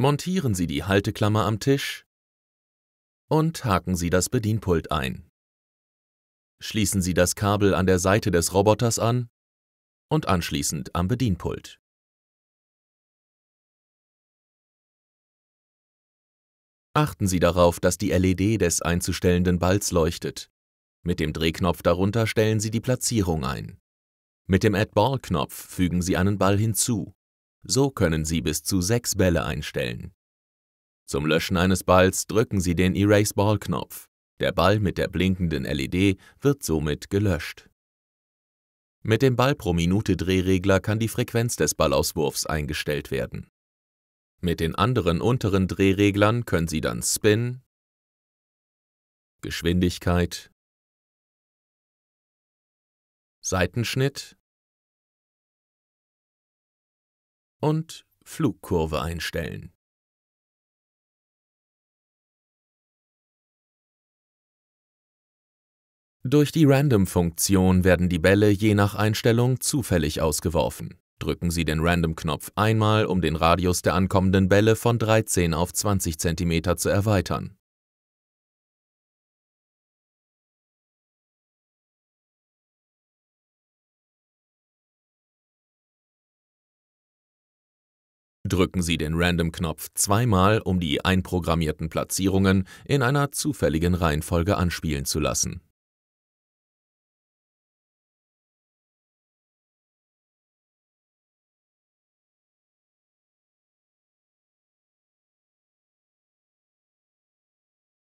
montieren Sie die Halteklammer am Tisch und haken Sie das Bedienpult ein. Schließen Sie das Kabel an der Seite des Roboters an und anschließend am Bedienpult. Achten Sie darauf, dass die LED des einzustellenden Balls leuchtet. Mit dem Drehknopf darunter stellen Sie die Platzierung ein. Mit dem Add Ball-Knopf fügen Sie einen Ball hinzu. So können Sie bis zu sechs Bälle einstellen. Zum Löschen eines Balls drücken Sie den Erase Ball-Knopf. Der Ball mit der blinkenden LED wird somit gelöscht. Mit dem Ball pro Minute Drehregler kann die Frequenz des Ballauswurfs eingestellt werden. Mit den anderen unteren Drehreglern können Sie dann Spin, Geschwindigkeit, Seitenschnitt und Flugkurve einstellen. Durch die Random-Funktion werden die Bälle je nach Einstellung zufällig ausgeworfen. Drücken Sie den Random-Knopf einmal, um den Radius der ankommenden Bälle von 13 auf 20 cm zu erweitern. Drücken Sie den Random-Knopf zweimal, um die einprogrammierten Platzierungen in einer zufälligen Reihenfolge anspielen zu lassen.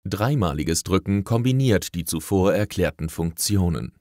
Dreimaliges Drücken kombiniert die zuvor erklärten Funktionen.